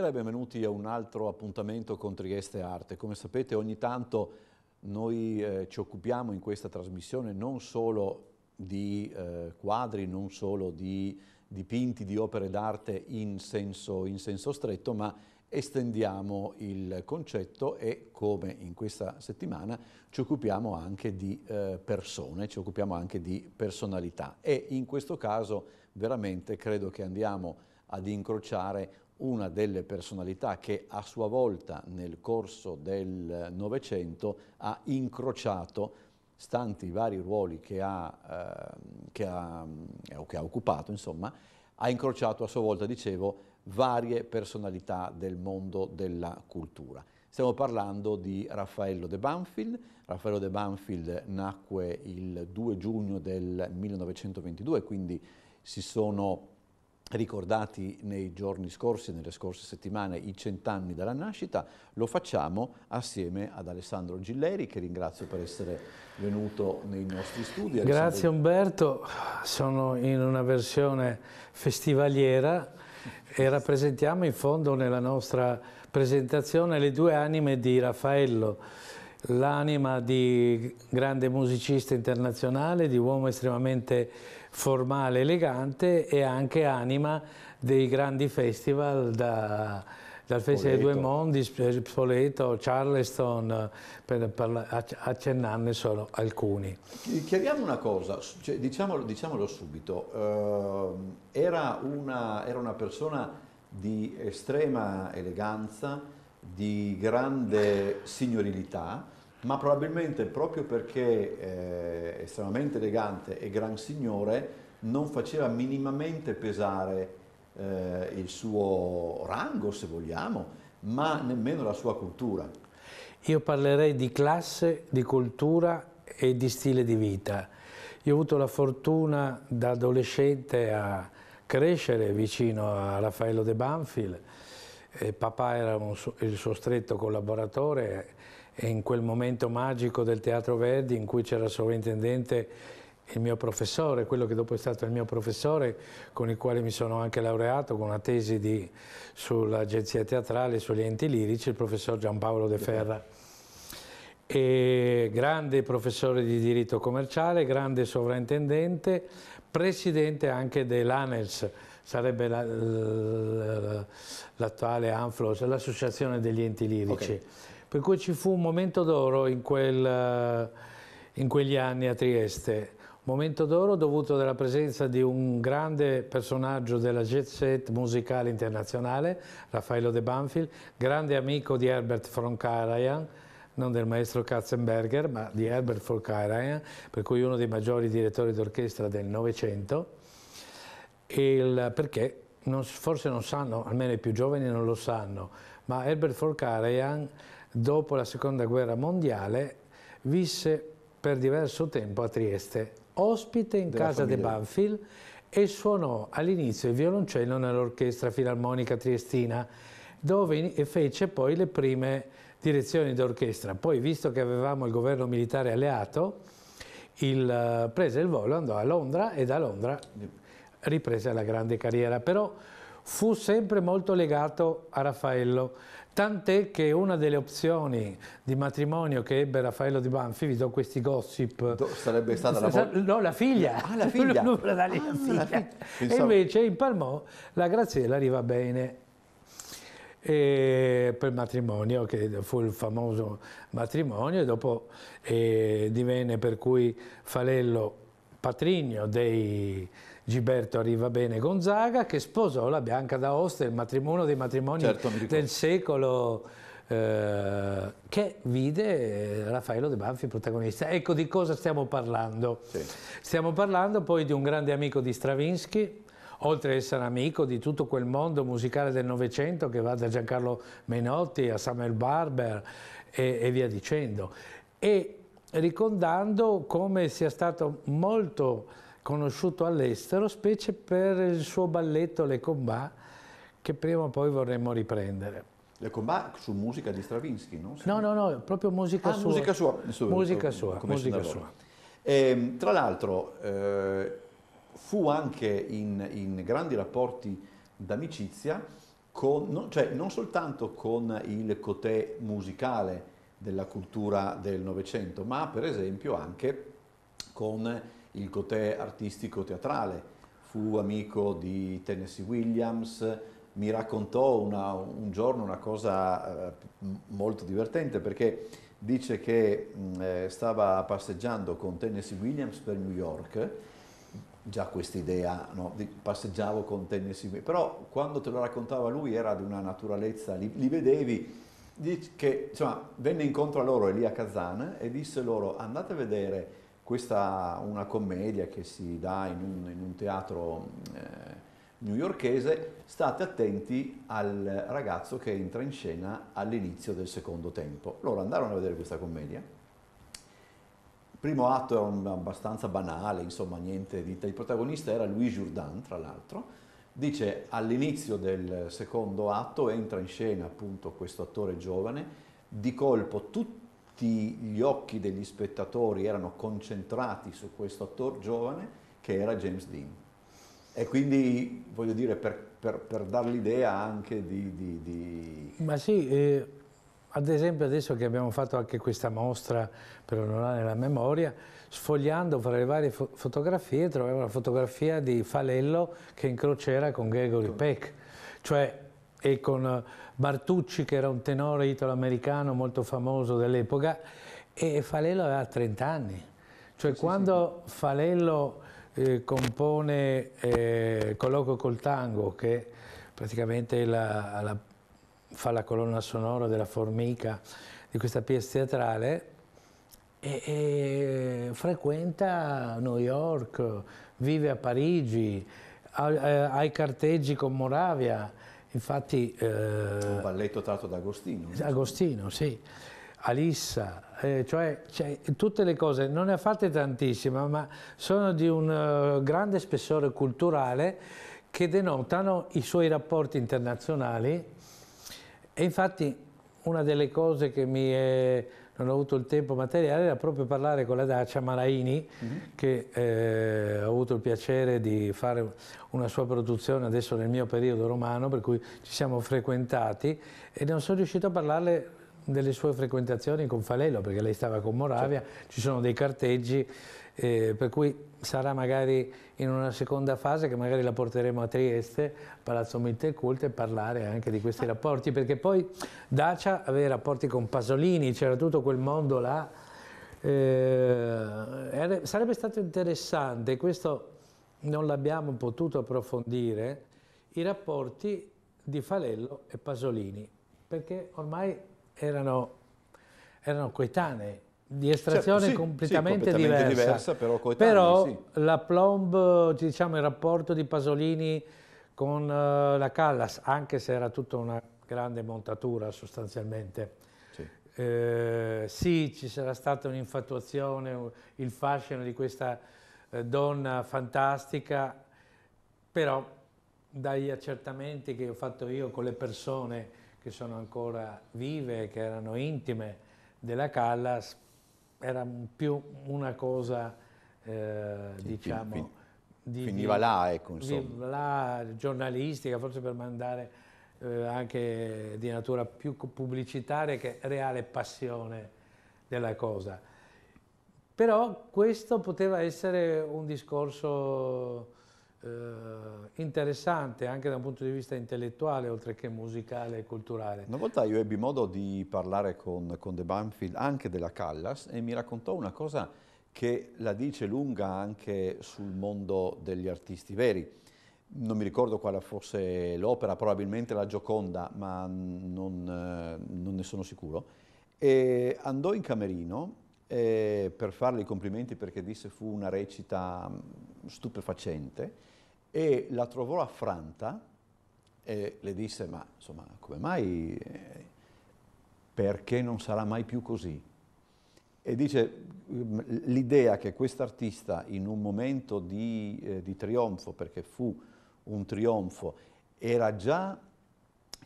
buonasera e benvenuti a un altro appuntamento con Trieste Arte. Come sapete ogni tanto noi eh, ci occupiamo in questa trasmissione non solo di eh, quadri, non solo di dipinti, di opere d'arte in senso, in senso stretto, ma estendiamo il concetto e come in questa settimana ci occupiamo anche di eh, persone, ci occupiamo anche di personalità e in questo caso veramente credo che andiamo ad incrociare una delle personalità che a sua volta nel corso del Novecento ha incrociato, stanti i vari ruoli che ha, eh, che ha, eh, che ha occupato, insomma, ha incrociato a sua volta, dicevo, varie personalità del mondo della cultura. Stiamo parlando di Raffaello de Banfield. Raffaello de Banfield nacque il 2 giugno del 1922, quindi si sono ricordati nei giorni scorsi, nelle scorse settimane, i cent'anni dalla nascita, lo facciamo assieme ad Alessandro Gilleri, che ringrazio per essere venuto nei nostri studi. Grazie Alessandro... Umberto, sono in una versione festivaliera e rappresentiamo in fondo nella nostra presentazione le due anime di Raffaello, l'anima di grande musicista internazionale, di uomo estremamente formale, elegante e anche anima dei grandi festival da, dal Festival dei Due Mondi, Spoleto, Charleston, per, per accennarne solo alcuni. Chiariamo una cosa, cioè, diciamolo, diciamolo, subito, eh, era, una, era, una, persona di estrema eleganza, di grande signorilità, ma probabilmente proprio perché eh, estremamente elegante e gran signore non faceva minimamente pesare eh, il suo rango, se vogliamo, ma nemmeno la sua cultura. Io parlerei di classe, di cultura e di stile di vita. Io ho avuto la fortuna da adolescente a crescere vicino a Raffaello De Banfield, eh, papà era suo, il suo stretto collaboratore in quel momento magico del Teatro Verdi in cui c'era il sovrintendente il mio professore, quello che dopo è stato il mio professore, con il quale mi sono anche laureato con una tesi di, sull'agenzia teatrale e sugli enti lirici, il professor Giampaolo De Ferra. E grande professore di diritto commerciale, grande sovrintendente, presidente anche dell'ANELS, sarebbe l'attuale la, l'Associazione degli Enti Lirici. Okay per cui ci fu un momento d'oro in, quel, eh, in quegli anni a Trieste, momento d'oro dovuto alla presenza di un grande personaggio della jet set musicale internazionale, Raffaello De Banfield, grande amico di Herbert von Karajan, non del maestro Katzenberger, ma di Herbert von Karajan, per cui uno dei maggiori direttori d'orchestra del Novecento, perché non, forse non sanno, almeno i più giovani non lo sanno, ma Herbert von Karajan dopo la seconda guerra mondiale, visse per diverso tempo a Trieste, ospite in casa famiglia. de Banfield e suonò all'inizio il violoncello nell'orchestra filarmonica triestina, dove fece poi le prime direzioni d'orchestra. Poi, visto che avevamo il governo militare alleato, il, prese il volo, andò a Londra e da Londra riprese la grande carriera. Però fu sempre molto legato a Raffaello, tant'è che una delle opzioni di matrimonio che ebbe Raffaello di Banfi, vi do questi gossip... Do, sarebbe stata la... Sa, no, la figlia! Ah, la figlia! ah, figlia. la figlia. E invece in Palmò la Graziella arriva bene e per matrimonio, che fu il famoso matrimonio, e dopo eh, divenne per cui Falello patrigno dei Giberto arriva bene Gonzaga, che sposò la Bianca d'Aosta, il matrimonio dei matrimoni certo, del secolo eh, che vide eh, Raffaello De Banfi protagonista. Ecco di cosa stiamo parlando. Sì. Stiamo parlando poi di un grande amico di Stravinsky, oltre ad essere amico di tutto quel mondo musicale del Novecento che va da Giancarlo Menotti a Samuel Barber e, e via dicendo. E ricordando come sia stato molto conosciuto all'estero, specie per il suo balletto Le Combat, che prima o poi vorremmo riprendere. Le Combat su musica di Stravinsky, no? No, no, no, proprio musica ah, sua. Musica sua. Su, musica sua, musica sua. E, ehm, tra l'altro, eh, fu anche in, in grandi rapporti d'amicizia, non, cioè non soltanto con il cotè musicale della cultura del Novecento, ma per esempio anche con il Cotè artistico teatrale. Fu amico di Tennessee Williams, mi raccontò una, un giorno una cosa eh, molto divertente perché dice che mm, eh, stava passeggiando con Tennessee Williams per New York, già questa idea, no? passeggiavo con Tennessee Williams, però quando te lo raccontava lui era di una naturalezza, li, li vedevi, che, insomma, venne incontro a loro e lì a Kazan e disse loro andate a vedere questa è una commedia che si dà in un, in un teatro eh, newyorchese. State attenti al ragazzo che entra in scena all'inizio del secondo tempo. Loro andarono a vedere questa commedia. Il primo atto era abbastanza banale, insomma niente di... Il protagonista era Louis Jourdan, tra l'altro. Dice all'inizio del secondo atto entra in scena appunto questo attore giovane, di colpo tutti tutti gli occhi degli spettatori erano concentrati su questo attore giovane che era James Dean. E quindi, voglio dire, per, per, per dar l'idea anche di, di, di... Ma sì, eh, ad esempio adesso che abbiamo fatto anche questa mostra per onorare la memoria, sfogliando fra le varie fo fotografie troviamo la fotografia di Falello che incrociera con Gregory Peck. Cioè, e con eh, Bartucci che era un tenore italo-americano molto famoso dell'epoca e Falello aveva 30 anni. Cioè sì, quando sì. Falello eh, compone eh, Colloquio col tango che praticamente la, la, fa la colonna sonora della formica di questa pièce teatrale e, e frequenta New York, vive a Parigi, ha, eh, ha i carteggi con Moravia, Infatti, eh, un balletto tratto da Agostino. Agostino, sì. Alissa, eh, cioè, cioè, tutte le cose, non ne ha fatte tantissime, ma sono di un uh, grande spessore culturale che denotano i suoi rapporti internazionali e infatti una delle cose che mi è non ho avuto il tempo materiale, era proprio parlare con la Dacia Malaini, mm -hmm. che eh, ho avuto il piacere di fare una sua produzione adesso nel mio periodo romano, per cui ci siamo frequentati e non sono riuscito a parlarle delle sue frequentazioni con Falello, perché lei stava con Moravia, certo. ci sono dei carteggi eh, per cui sarà magari in una seconda fase che magari la porteremo a Trieste, Palazzo Mitteculta e parlare anche di questi rapporti, perché poi Dacia aveva rapporti con Pasolini, c'era tutto quel mondo là, eh, sarebbe stato interessante, questo non l'abbiamo potuto approfondire, i rapporti di Falello e Pasolini, perché ormai erano, erano coetanei, di estrazione cioè, sì, completamente, sì, completamente, diversa, diversa però, però sì. la plomb, diciamo il rapporto di Pasolini con uh, la Callas, anche se era tutta una grande montatura sostanzialmente, eh, sì, ci sarà stata un'infatuazione, il fascino di questa eh, donna fantastica, però dagli accertamenti che ho fatto io con le persone che sono ancora vive, che erano intime della Callas, era più una cosa, eh, sì, diciamo... Fin, di, finiva di, là, ecco, insomma. là, giornalistica, forse per mandare eh, anche di natura più pubblicitaria che reale passione della cosa. Però questo poteva essere un discorso eh, interessante anche da un punto di vista intellettuale oltre che musicale e culturale. Una volta io ebbi modo di parlare con, con De Banfield anche della Callas e mi raccontò una cosa che la dice lunga anche sul mondo degli artisti veri. Non mi ricordo quale fosse l'opera, probabilmente la Gioconda, ma non, eh, non ne sono sicuro. E andò in camerino eh, per farle i complimenti perché disse fu una recita mm, stupefacente e la trovò affranta e le disse ma insomma come mai, eh, perché non sarà mai più così? E dice mm, l'idea che quest'artista in un momento di, eh, di trionfo, perché fu un trionfo, era già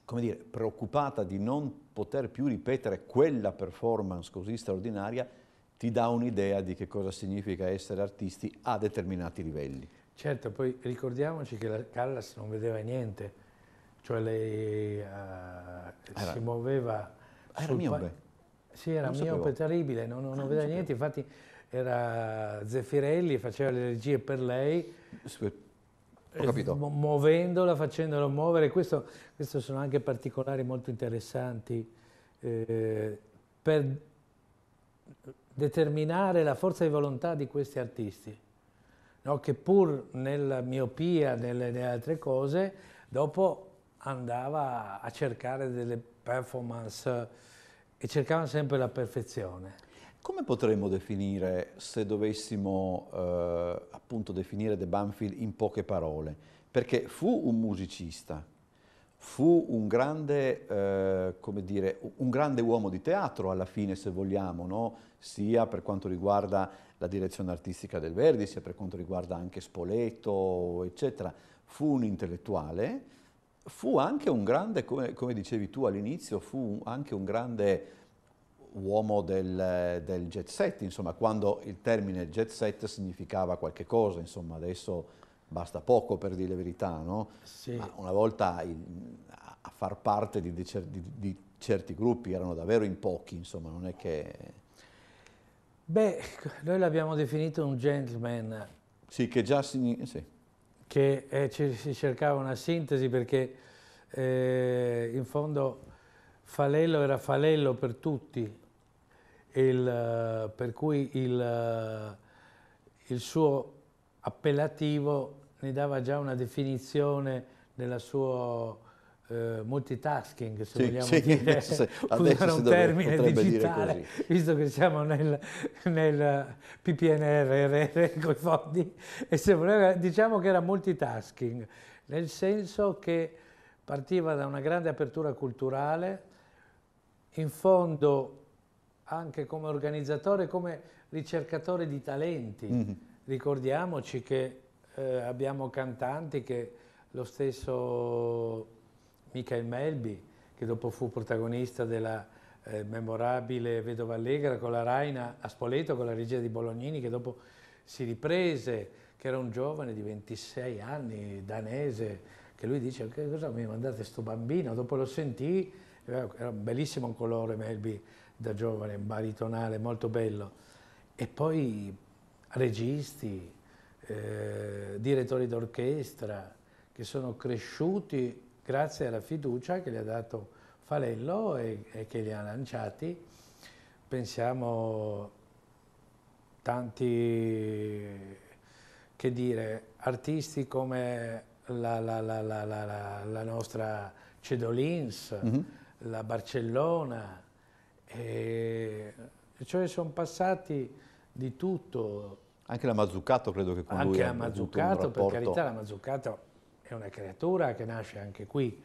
come dire, preoccupata di non poter più ripetere quella performance così straordinaria, ti dà un'idea di che cosa significa essere artisti a determinati livelli. Certo, poi ricordiamoci che la Callas non vedeva niente, cioè lei uh, era, si muoveva... Era miope? Sì, era miope terribile, non, non, ah, non vedeva non niente, infatti era Zeffirelli, faceva le regie per lei, Ho eh, muovendola, facendola muovere, questo, questo sono anche particolari molto interessanti eh, per determinare la forza di volontà di questi artisti no? che pur nella miopia, delle, nelle altre cose, dopo andava a cercare delle performance e cercava sempre la perfezione. Come potremmo definire, se dovessimo eh, appunto definire De Banfield in poche parole? Perché fu un musicista, fu un grande, eh, dire, un grande, uomo di teatro alla fine, se vogliamo, no? sia per quanto riguarda la direzione artistica del Verdi, sia per quanto riguarda anche Spoleto, eccetera. Fu un intellettuale, fu anche un grande, come, come dicevi tu all'inizio, fu anche un grande uomo del, del, jet set, insomma, quando il termine jet set significava qualche cosa, insomma, adesso basta poco per dire la verità, no? sì. Ma una volta in, a far parte di, di, di, certi gruppi erano davvero in pochi, insomma, non è che... Beh, noi l'abbiamo definito un gentleman. Sì, che già... Si, sì. Che eh, si cercava una sintesi perché eh, in fondo Falello era Falello per tutti, il, per cui il, il suo appellativo ne dava già una definizione nella sua eh, multitasking, se sì, vogliamo sì, dire, adesso, usare un termine digitale, visto che siamo nel, nel PPNRR con i fondi, voleva, diciamo che era multitasking, nel senso che partiva da una grande apertura culturale, in fondo anche come organizzatore, come ricercatore di talenti, mm -hmm ricordiamoci che eh, abbiamo cantanti che lo stesso Michael Melby, che dopo fu protagonista della eh, memorabile Vedova Allegra con la Raina a Spoleto, con la regia di Bolognini, che dopo si riprese, che era un giovane di 26 anni, danese, che lui dice, che cosa mi mandate sto bambino? Dopo lo sentì, era un bellissimo colore Melby da giovane, baritonale, molto bello. E poi registi, eh, direttori d'orchestra che sono cresciuti grazie alla fiducia che gli ha dato Falello e, e che li ha lanciati. Pensiamo tanti, che dire, artisti come la, la, la, la nostra Cedolins, mm -hmm. la Barcellona, e cioè sono passati di tutto. Anche la Mazzucato credo che con anche lui Anche la Mazzucato, per carità, la Mazzucato è una creatura che nasce anche qui.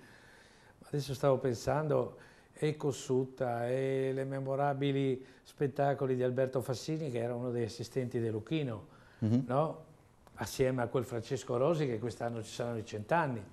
Adesso stavo pensando, e Cossutta, e le memorabili spettacoli di Alberto Fassini, che era uno degli assistenti di Lucchino, mm -hmm. no? assieme a quel Francesco Rosi che quest'anno ci saranno i cent'anni.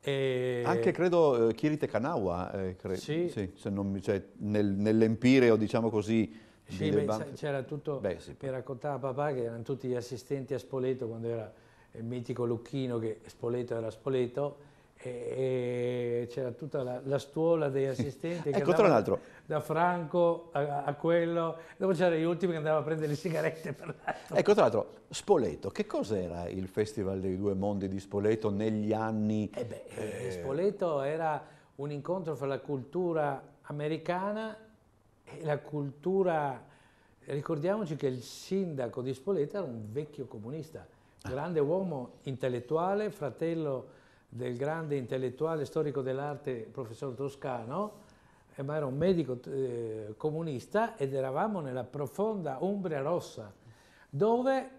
E... Anche credo Kirite eh, Kanawa, eh, cre sì. sì, cioè, cioè, nel, nell'empireo diciamo così, sì, c'era tutto beh, sì. per raccontare a papà che erano tutti gli assistenti a Spoleto quando era il mitico Lucchino che Spoleto era Spoleto e, c'era tutta la, la, stuola degli assistenti ecco, tra l'altro. da Franco a, a quello dopo c'erano gli ultimi che andavano a prendere le sigarette per ecco tra l'altro Spoleto che cos'era il festival dei due mondi di Spoleto negli anni eh beh, eh... Spoleto era un incontro fra la cultura americana e la cultura, ricordiamoci che il sindaco di Spoleta era un vecchio comunista, grande uomo intellettuale, fratello del grande intellettuale storico dell'arte professor Toscano, eh, ma era un medico eh, comunista ed eravamo nella profonda Umbria Rossa, dove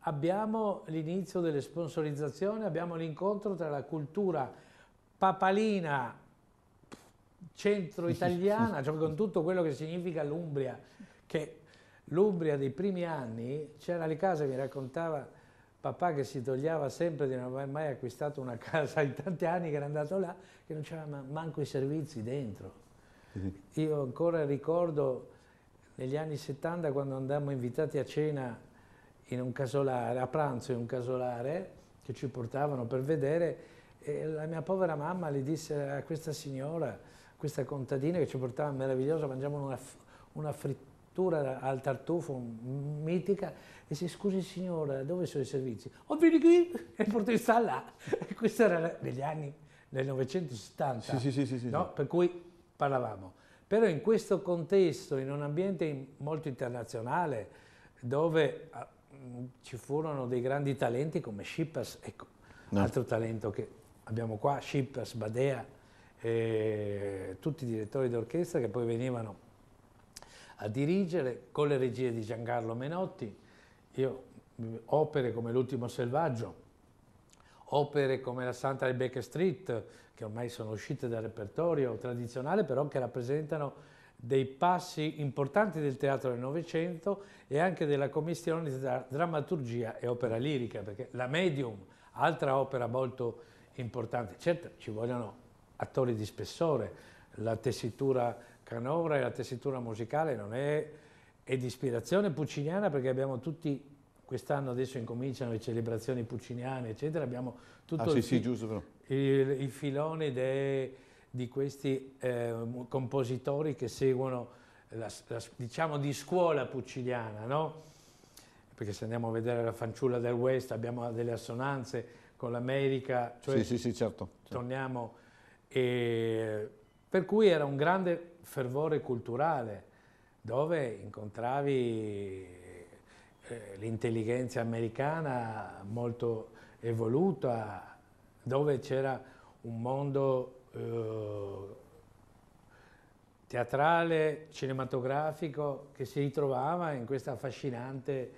abbiamo l'inizio delle sponsorizzazioni, abbiamo l'incontro tra la cultura papalina centro italiana, cioè con tutto quello che significa l'Umbria, che l'Umbria dei primi anni, c'era le case, mi raccontava papà che si togliava sempre di non aver mai acquistato una casa in tanti anni che era andato là, che non c'erano manco i servizi dentro. Mhm. Io ancora ricordo negli anni 70 quando andammo invitati a cena in un casolare, a pranzo in un casolare, che ci portavano per vedere, e la mia povera mamma le disse a questa signora, questa contadina che ci portava meravigliosa, mangiavano una, una frittura al tartufo mitica e si scusi signora, dove sono i servizi? Oh, vieni qui e porto sta là. E questo era negli anni del 970, sì, sì, sì, no? per cui parlavamo. Però in questo contesto, in un ambiente molto internazionale, dove ah, ci furono dei grandi talenti come Schippers, ecco, no. altro talento che abbiamo qua, Schippers, Badea, eh, tutti i direttori d'orchestra che poi venivano a dirigere con le regie di Giancarlo Menotti, io, opere come L'ultimo selvaggio, opere come la Santa Rebecca Street, che ormai sono uscite dal repertorio tradizionale, però che rappresentano dei passi importanti del teatro del Novecento e anche della commissione tra drammaturgia e opera lirica, perché la Medium, altra opera molto importante, certo ci vogliono attori di spessore, la tessitura canora e la tessitura musicale non è, è di ispirazione pucciniana perché abbiamo tutti quest'anno adesso incominciano le celebrazioni pucciniane, eccetera, abbiamo tutto ah, il, sì, sì, il, il, filone de, di questi eh, compositori che seguono, la, la, diciamo, di scuola pucciniana, no? Perché se andiamo a vedere la fanciulla del West abbiamo delle assonanze con l'America, cioè sì, sì, sì, certo, certo. torniamo e per cui era un grande fervore culturale dove incontravi eh, l'intelligenza americana molto evoluta, dove c'era un mondo eh, teatrale, cinematografico che si ritrovava in questo affascinante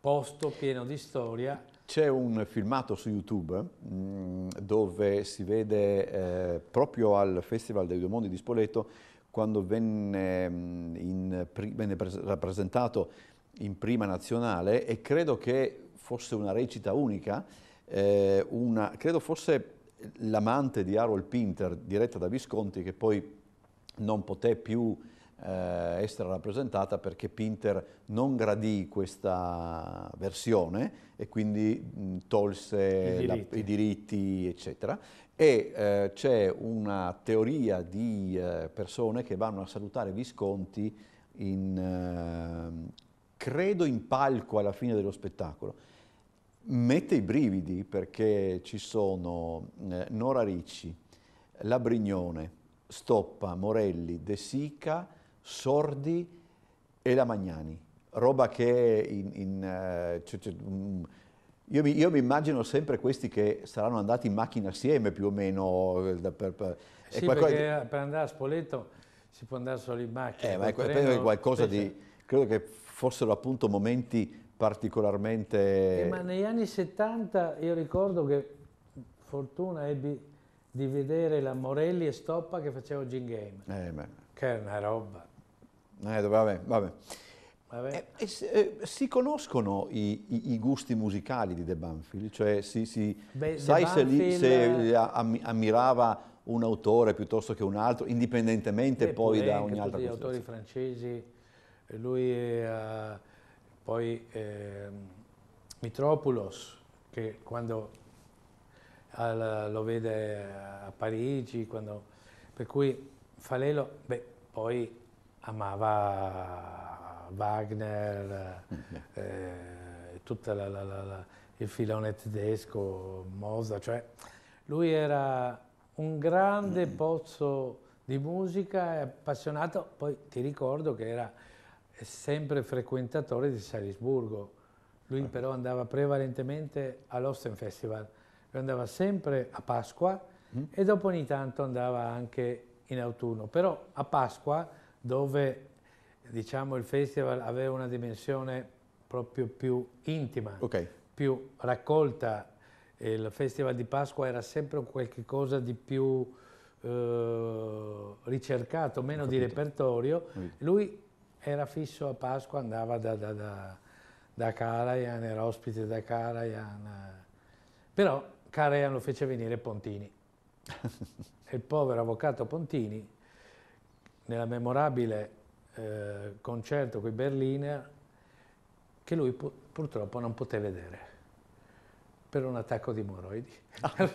posto pieno di storia c'è un filmato su YouTube mh, mm, dove si vede eh, proprio al Festival dei Due Mondi di Spoleto quando venne, mm, in, venne rappresentato in prima nazionale e credo che fosse una recita unica, eh, una, credo fosse l'amante di Harold Pinter diretta da Visconti che poi non poté più eh, essere rappresentata perché Pinter non gradì questa versione e quindi mh, tolse I diritti. La, i diritti, eccetera. E eh, c'è una teoria di eh, persone che vanno a salutare Visconti in, eh, credo in palco alla fine dello spettacolo. Mette i brividi perché ci sono eh, Nora Ricci, Labrignone, Stoppa, Morelli, De Sica, Sordi e la Magnani, roba che in, in, uh, io, mi, io, mi, immagino sempre questi che saranno andati in macchina assieme più o meno. Eh, per, per, sì, perché per andare a Spoleto si può andare solo in macchina. Eh, ma è, credo che qualcosa spesso. di... Credo che fossero appunto momenti particolarmente... Eh, ma negli anni 70 io ricordo che fortuna ebbi di vedere la Morelli e Stoppa che facevano Gin Game, eh, che è una roba. Eh, vabbè, vabbè. Eh, eh, si conoscono i, i, i, gusti musicali di De Banfield? Cioè, si, si, Beh, sai se, Banfield... li, se, ammirava un autore piuttosto che un altro, indipendentemente Beh, poi da ogni altra cosa? autori francesi, lui eh, poi Mitropoulos, ehm, che quando al, lo vede a Parigi, quando, per cui Falelo, beh, poi amava Wagner, mm-hmm. eh, tutto il filone tedesco, Mozart, cioè lui era un grande mm-hmm. pozzo di musica e appassionato, poi ti ricordo che era sempre frequentatore di Salisburgo, lui ah. però andava prevalentemente all'Osten Festival, lui andava sempre a Pasqua mm. e dopo ogni tanto andava anche in autunno, però a Pasqua dove diciamo, il festival aveva una dimensione proprio più intima, okay. più raccolta. Il festival di Pasqua era sempre qualcosa di più eh, ricercato, meno di repertorio. Oui. Lui era fisso a Pasqua, andava da, da, da, da Karajan, era ospite da Karajan. Però Karajan lo fece venire Pontini. il povero avvocato Pontini nella memorabile eh, concerto con i Berliner che lui pu purtroppo non poté vedere per un attacco di moroidi. Ah.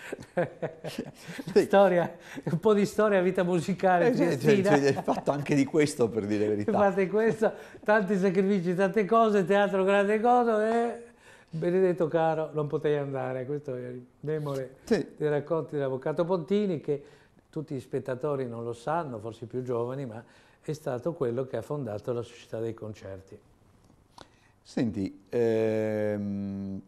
storia, un po' di storia, vita musicale. Eh, cioè, cioè, hai fatto anche di questo per dire la verità. Fate questo, tanti sacrifici, tante cose, teatro grande cosa e Benedetto caro, non potevi andare. Questo è il memore sì. dei racconti dell'avvocato Pontini che tutti gli spettatori non lo sanno, forse i più giovani, ma è stato quello che ha fondato la Società dei Concerti. Senti, ehm,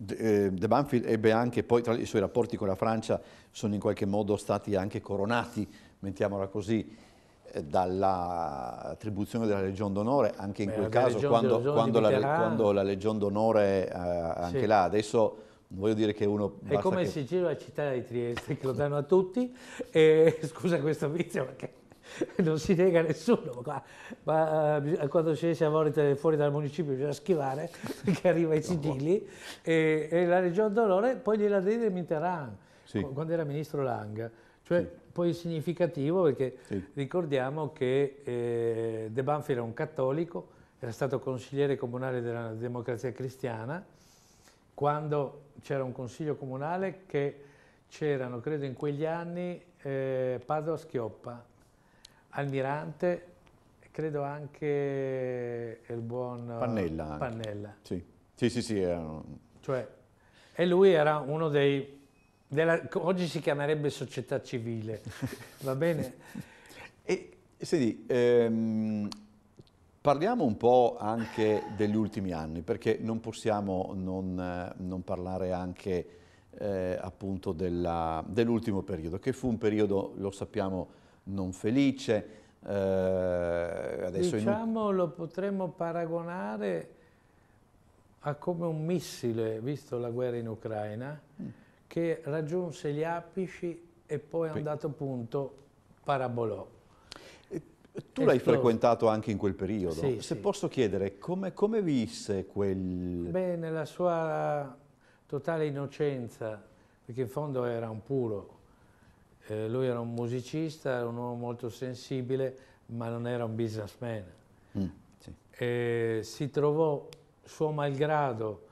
De eh, Banfield ebbe anche poi, tra i suoi rapporti con la Francia sono in qualche modo stati anche coronati, mettiamola così, eh, dall'attribuzione della Legion d'Onore, anche in Beh, quel caso quando, quando, la, quando, la, Legion d'Onore, eh, anche sì. là, adesso non voglio dire che uno... È come che... il sigillo della città di Trieste, che lo danno a tutti, e scusa questo vizio perché non si nega nessuno, ma, ma uh, quando si esce a volte fuori dal municipio bisogna schivare, perché arriva i sigilli, e, e, la Regione d'Onore poi gliela di Mitterrand, sì. quando era Ministro Lang. Cioè, sì. poi significativo perché sì. ricordiamo che eh, De Banfi era un cattolico, era stato consigliere comunale della democrazia cristiana, quando c'era un consiglio comunale che c'erano, credo in quegli anni, eh, Padova Schioppa, Almirante, credo anche il buon eh, Pannella. Anche. Pannella. Sì, sì, sì. sì erano... cioè, e lui era uno dei... Della, oggi si chiamerebbe società civile, va bene? e, senti, ehm, Parliamo un po' anche degli ultimi anni, perché non possiamo non, eh, non parlare anche eh, appunto dell'ultimo dell periodo, che fu un periodo, lo sappiamo, non felice. Eh, diciamo in... lo potremmo paragonare a come un missile, visto la guerra in Ucraina, mm. che raggiunse gli apici e poi a un dato punto parabolò. Tu l'hai frequentato anche in quel periodo. Sì, Se sì. posso chiedere, come, come visse quel... Beh, nella sua totale innocenza, perché in fondo era un puro. Eh, lui era un musicista, era un uomo molto sensibile, ma non era un businessman. Mm, sì. eh, si trovò, suo malgrado,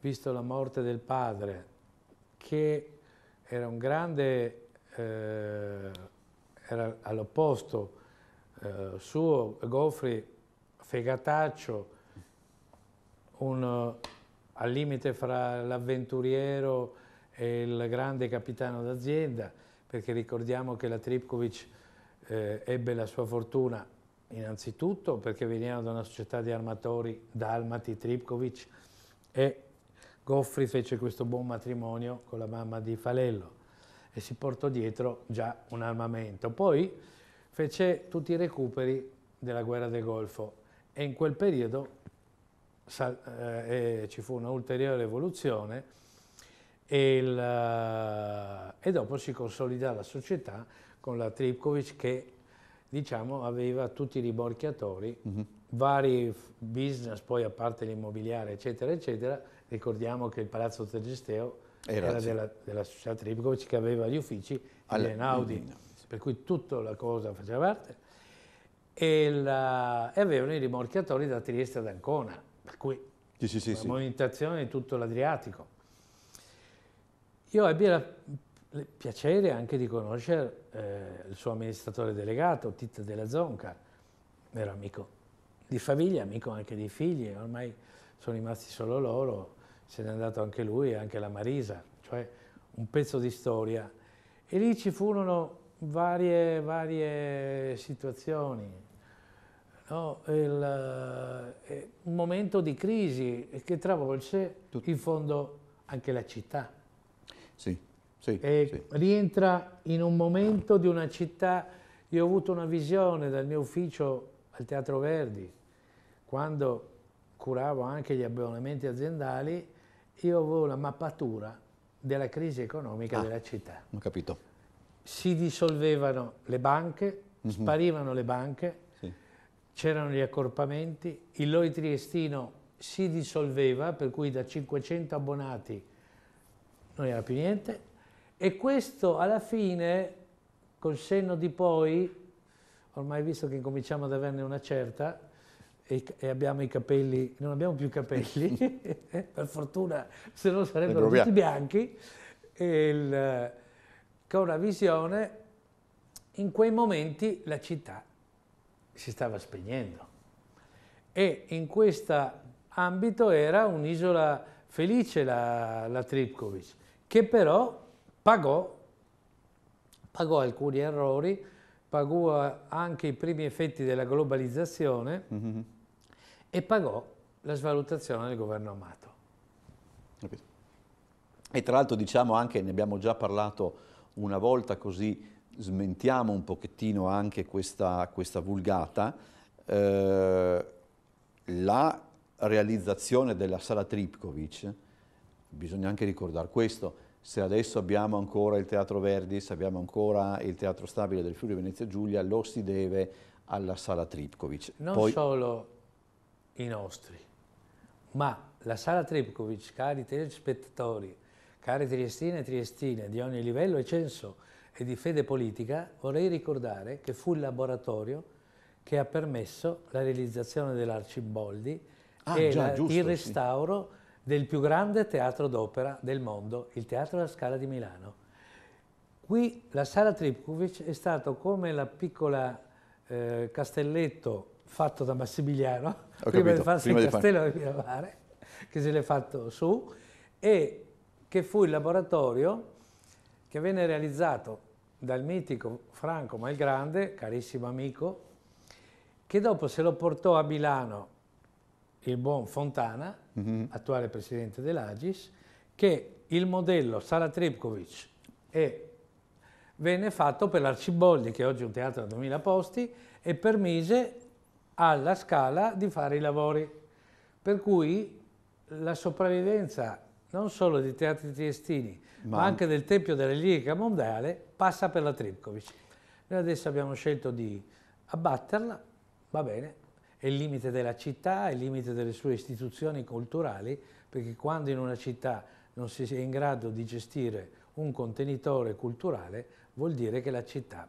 visto la morte del padre, che era un grande, eh, era all'opposto eh, suo Goffri fegataccio, un, eh, al limite fra l'avventuriero e il grande capitano d'azienda, perché ricordiamo che la Tripkovic eh, ebbe la sua fortuna innanzitutto perché veniva da una società di armatori dalmati Tripkovic e Goffri fece questo buon matrimonio con la mamma di Falello e si portò dietro già un armamento. Poi fece tutti i recuperi della guerra del Golfo e in quel periodo eh, ci fu un'ulteriore evoluzione e, il, eh, e, dopo si consolidò la società con la Tripkovic che diciamo, aveva tutti i rimorchiatori, mm -hmm. vari business, poi a parte l'immobiliare, eccetera, eccetera. Ricordiamo che il Palazzo Tegesteo era, era della, della società Tripkovic che aveva gli uffici All... in Audi. Mm -hmm per cui tutta la cosa faceva parte, e, la, eh, e avevano i rimorchiatori da Trieste ad Ancona, per cui sì, sì, sì, la movimentazione di tutto l'Adriatico. Io ebbi il piacere anche di conoscere eh, il suo amministratore delegato, Tito della Zonca, era amico di famiglia, amico anche dei figli, ormai sono rimasti solo loro, se n'è andato anche lui e anche la Marisa, cioè un pezzo di storia. E lì ci furono varie, varie situazioni. No, il, eh, un momento di crisi che travolse Tutto. in fondo anche la città. Sì, sì, sì, Rientra in un momento di una città, io ho avuto una visione dal mio ufficio al Teatro Verdi, quando curavo anche gli abbonamenti aziendali, io avevo la mappatura della crisi economica ah, della città. Ho capito si dissolvevano le banche, mm -hmm. sparivano le banche, sì. c'erano gli accorpamenti, il Loi Triestino si dissolveva, per cui da 500 abbonati non era più niente, e questo alla fine, col senno di poi, ormai visto che cominciamo ad averne una certa, e, e abbiamo i capelli, non abbiamo più capelli, eh, per fortuna, se no sarebbero tutti bianchi, il, che ho una visione, in quei momenti la città si stava spegnendo e in questo ambito era un'isola felice la, la Tripkovic, che però pagò, pagò alcuni errori, pagò anche i primi effetti della globalizzazione mm -hmm. e pagò la svalutazione del governo Amato. E tra l'altro diciamo anche, ne abbiamo già parlato una volta così smentiamo un pochettino anche questa, questa vulgata, eh, la realizzazione della sala Tripkovic, bisogna anche ricordare questo, se adesso abbiamo ancora il Teatro Verdi, se abbiamo ancora il Teatro Stabile del Friuli Venezia Giulia, lo si deve alla sala Tripkovic. Non Poi... solo i nostri, ma la sala Tripkovic, cari telespettatori Care triestine e triestine di ogni livello e censo e di fede politica, vorrei ricordare che fu il laboratorio che ha permesso la realizzazione dell'Arcimboldi ah, e già, la, giusto, il restauro sì. del più grande teatro d'opera del mondo, il Teatro alla Scala di Milano. Qui la sala Tripkovic è stato come la piccola eh, castelletto fatto da Massimiliano, prima di farsi prima il castello di Miramare, che se l'è fatto su, e che fu il laboratorio che venne realizzato dal mitico Franco Malgrande, carissimo amico, che dopo se lo portò a Milano il buon Fontana, mm -hmm. attuale presidente dell'Agis, che il modello Sala Tripkovic e venne fatto per l'Arciboldi, che è oggi è un teatro da 2000 posti, e permise alla Scala di fare i lavori. Per cui la sopravvivenza non solo dei teatri triestini, ma, ma anche del Tempio della Lirica Mondiale, passa per la Tripkovic. Noi adesso abbiamo scelto di abbatterla, va bene, è il limite della città, è il limite delle sue istituzioni culturali, perché quando in una città non si è in grado di gestire un contenitore culturale, vuol dire che la città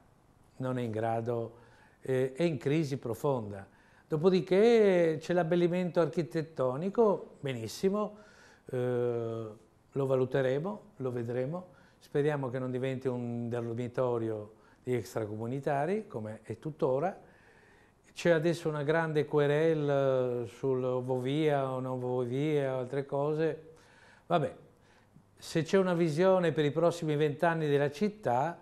non è in grado, eh, è in crisi profonda. Dopodiché c'è l'abbellimento architettonico, benissimo, eh, lo valuteremo, lo vedremo, speriamo che non diventi un dormitorio di extracomunitari, come è tuttora. C'è adesso una grande querela eh, sul vovia o non vovia, altre cose. Vabbè, se c'è una visione per i prossimi vent'anni della città,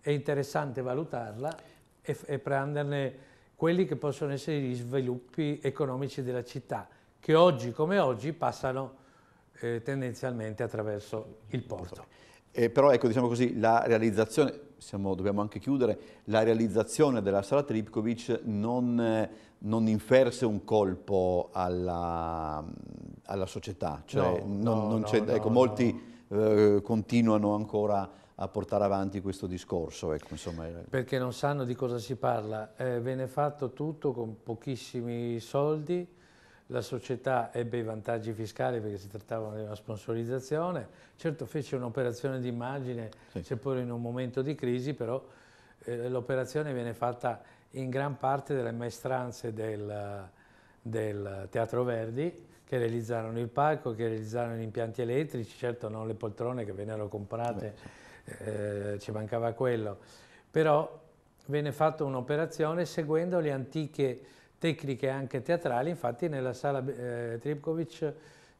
è interessante valutarla e, e prenderne quelli che possono essere gli sviluppi economici della città, che oggi come oggi passano eh, tendenzialmente attraverso il porto. Eh, però ecco, diciamo così, la realizzazione, siamo, dobbiamo anche chiudere, la realizzazione della sala Tripkovic non, eh, non inferse un colpo alla, alla società, cioè no, non, non no, no, ecco, molti eh, continuano ancora a portare avanti questo discorso. Ecco, eh. Perché non sanno di cosa si parla, eh, venne fatto tutto con pochissimi soldi, la società ebbe i vantaggi fiscali perché si trattava di una sponsorizzazione, certo fece un'operazione di immagine, sì. seppur in un momento di crisi, però eh, l'operazione viene fatta in gran parte delle maestranze del, del Teatro Verdi, che realizzarono il palco, che realizzarono gli impianti elettrici, certo non le poltrone che vennero comprate, eh, ci mancava quello, però venne fatta un'operazione seguendo le antiche tecniche anche teatrali, infatti nella sala eh, Tripkovic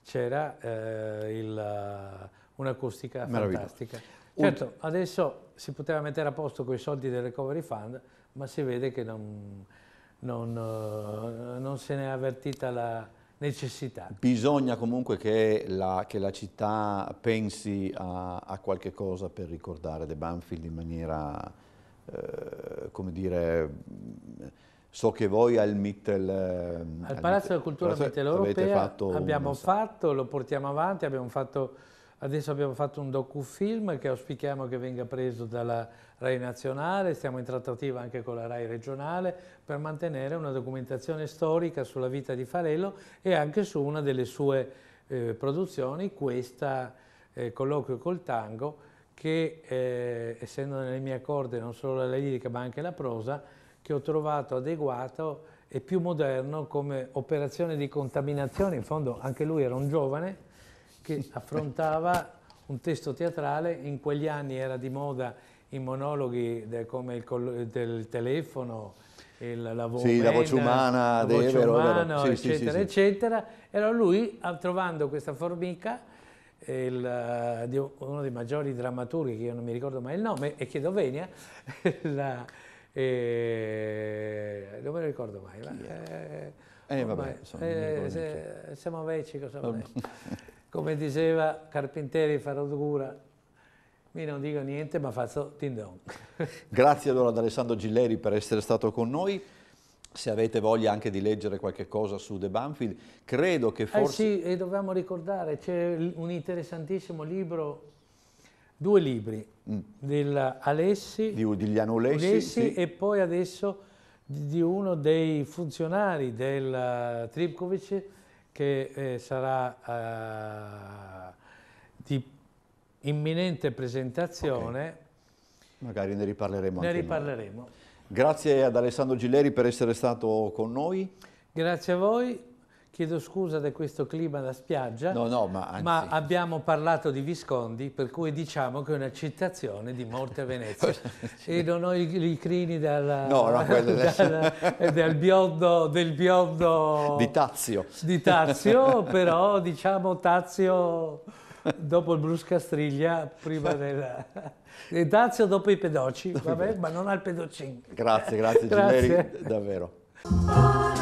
c'era eh, eh un'acustica fantastica. Certo, adesso si poteva mettere a posto con i soldi del recovery fund, ma si vede che non, non, eh, non se ne è avvertita la, necessità. Bisogna comunque che la, che la città pensi a, a, qualche cosa per ricordare De Banfield in maniera, eh, come dire, So che voi al Mittel... Eh, al, Palazzo della Cultura Mittel Europea fatto abbiamo un... fatto, lo portiamo avanti, abbiamo fatto, adesso abbiamo fatto un docufilm che auspichiamo che venga preso dalla RAI nazionale, stiamo in trattativa anche con la RAI regionale per mantenere una documentazione storica sulla vita di Farello e anche su una delle sue eh, produzioni, questa eh, colloquio col tango, che eh, essendo nelle mie corde non solo la lirica ma anche la prosa, che ho trovato adeguato e più moderno come operazione di contaminazione, in fondo anche lui era un giovane che affrontava un testo teatrale, in quegli anni era di moda i monologhi del, come il del telefono, il, la, sì, mena, la voce umana, la voce vero, umano, vero. Sì, eccetera, sì, eccetera. E allora lui, trovando questa formica, il, uno dei maggiori drammaturghi, che io non mi ricordo mai il nome, e chiedo venia, la, e non me lo ricordo mai. Eh, eh, vabbè, eh, se, siamo vecchi, cosa Come diceva Carpinteri, farò dura. Mi non dico niente, ma faccio tindon. Grazie allora ad Alessandro Gilleri per essere stato con noi. Se avete voglia anche di leggere qualche cosa su The Banfield, credo che eh forse... Eh sì, e dobbiamo ricordare, c'è un interessantissimo libro due libri, mm. del di Udigliano Ulessi, Ulessi sì. e poi adesso di uno dei funzionari del eh, Tripkovic che eh, sarà eh, di imminente presentazione. Okay. Magari ne riparleremo ne riparleremo. Noi. Grazie ad Alessandro Gilleri per essere stato con noi. Grazie a voi. Chiedo scusa di questo clima da spiaggia, no, no, ma, ma, abbiamo parlato di Viscondi, per cui diciamo che è una citazione di morte a Venezia. e non ho i, i crini dalla, no, dalla, dal biondo, del biondo di Tazio. di Tazio, però diciamo Tazio dopo il bruscastriglia, prima della... Tazio dopo i pedoci, vabbè, ma non al pedocin. Grazie, grazie, grazie. Gilleri, davvero.